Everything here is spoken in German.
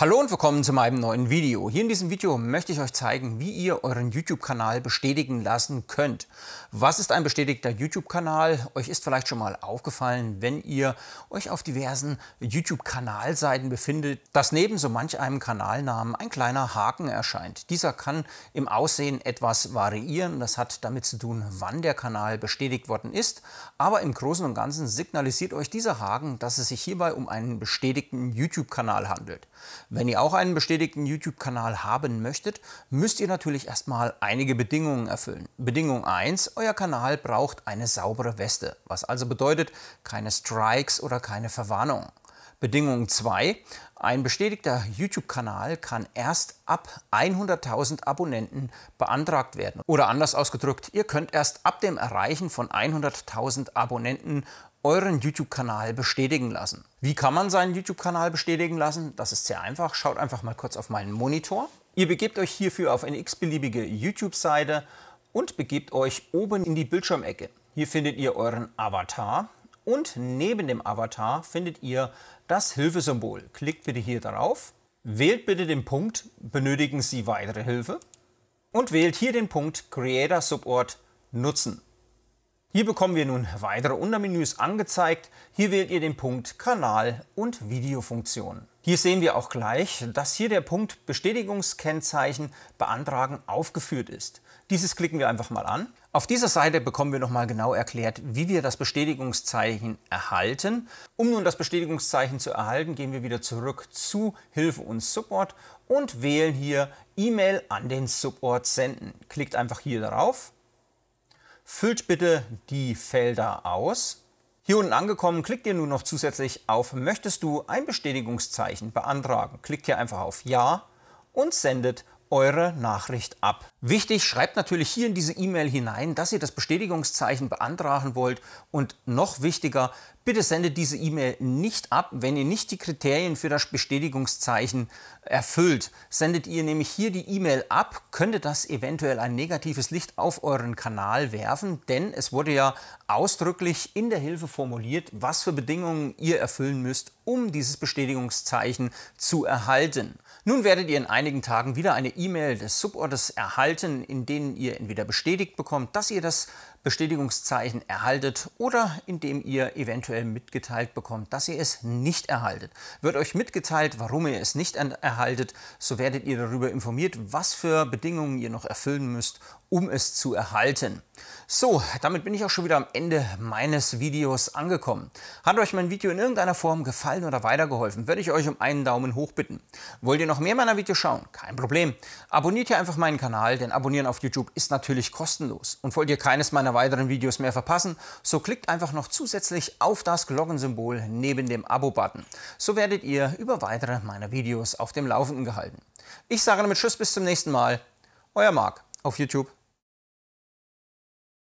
Hallo und willkommen zu meinem neuen Video. Hier in diesem Video möchte ich euch zeigen, wie ihr euren YouTube-Kanal bestätigen lassen könnt. Was ist ein bestätigter YouTube-Kanal? Euch ist vielleicht schon mal aufgefallen, wenn ihr euch auf diversen YouTube-Kanalseiten befindet, dass neben so manch einem Kanalnamen ein kleiner Haken erscheint. Dieser kann im Aussehen etwas variieren. Das hat damit zu tun, wann der Kanal bestätigt worden ist. Aber im Großen und Ganzen signalisiert euch dieser Haken, dass es sich hierbei um einen bestätigten YouTube-Kanal handelt. Wenn ihr auch einen bestätigten YouTube-Kanal haben möchtet, müsst ihr natürlich erstmal einige Bedingungen erfüllen. Bedingung 1, euer Kanal braucht eine saubere Weste, was also bedeutet keine Strikes oder keine Verwarnung. Bedingung 2. Ein bestätigter YouTube-Kanal kann erst ab 100.000 Abonnenten beantragt werden. Oder anders ausgedrückt, ihr könnt erst ab dem Erreichen von 100.000 Abonnenten euren YouTube-Kanal bestätigen lassen. Wie kann man seinen YouTube-Kanal bestätigen lassen? Das ist sehr einfach. Schaut einfach mal kurz auf meinen Monitor. Ihr begebt euch hierfür auf eine x-beliebige YouTube-Seite und begebt euch oben in die Bildschirmecke. Hier findet ihr euren Avatar und neben dem Avatar findet ihr das Hilfesymbol. Klickt bitte hier darauf, wählt bitte den Punkt Benötigen Sie weitere Hilfe und wählt hier den Punkt Creator Support Nutzen. Hier bekommen wir nun weitere Untermenüs angezeigt. Hier wählt ihr den Punkt Kanal und Videofunktion. Hier sehen wir auch gleich, dass hier der Punkt Bestätigungskennzeichen beantragen aufgeführt ist. Dieses klicken wir einfach mal an. Auf dieser Seite bekommen wir nochmal genau erklärt, wie wir das Bestätigungszeichen erhalten. Um nun das Bestätigungszeichen zu erhalten, gehen wir wieder zurück zu Hilfe und Support und wählen hier E-Mail an den Support senden. Klickt einfach hier darauf Füllt bitte die Felder aus. Hier unten angekommen, klickt ihr nun noch zusätzlich auf Möchtest du ein Bestätigungszeichen beantragen? Klickt hier einfach auf Ja und sendet eure Nachricht ab. Wichtig, schreibt natürlich hier in diese E-Mail hinein, dass ihr das Bestätigungszeichen beantragen wollt und noch wichtiger, bitte sendet diese E-Mail nicht ab, wenn ihr nicht die Kriterien für das Bestätigungszeichen erfüllt. Sendet ihr nämlich hier die E-Mail ab, könnte das eventuell ein negatives Licht auf euren Kanal werfen, denn es wurde ja ausdrücklich in der Hilfe formuliert, was für Bedingungen ihr erfüllen müsst, um dieses Bestätigungszeichen zu erhalten. Nun werdet ihr in einigen Tagen wieder eine E-Mail des Suborders erhalten, in denen ihr entweder bestätigt bekommt, dass ihr das Bestätigungszeichen erhaltet oder indem ihr eventuell mitgeteilt bekommt, dass ihr es nicht erhaltet. Wird euch mitgeteilt, warum ihr es nicht erhaltet, so werdet ihr darüber informiert, was für Bedingungen ihr noch erfüllen müsst, um es zu erhalten. So, damit bin ich auch schon wieder am Ende meines Videos angekommen. Hat euch mein Video in irgendeiner Form gefallen oder weitergeholfen, würde ich euch um einen Daumen hoch bitten. Wollt ihr noch mehr meiner Videos schauen? Kein Problem. Abonniert hier einfach meinen Kanal, denn Abonnieren auf YouTube ist natürlich kostenlos. Und wollt ihr keines meiner weiteren Videos mehr verpassen, so klickt einfach noch zusätzlich auf das Glockensymbol neben dem Abo-Button. So werdet ihr über weitere meiner Videos auf dem Laufenden gehalten. Ich sage damit Tschüss bis zum nächsten Mal. Euer Marc auf YouTube.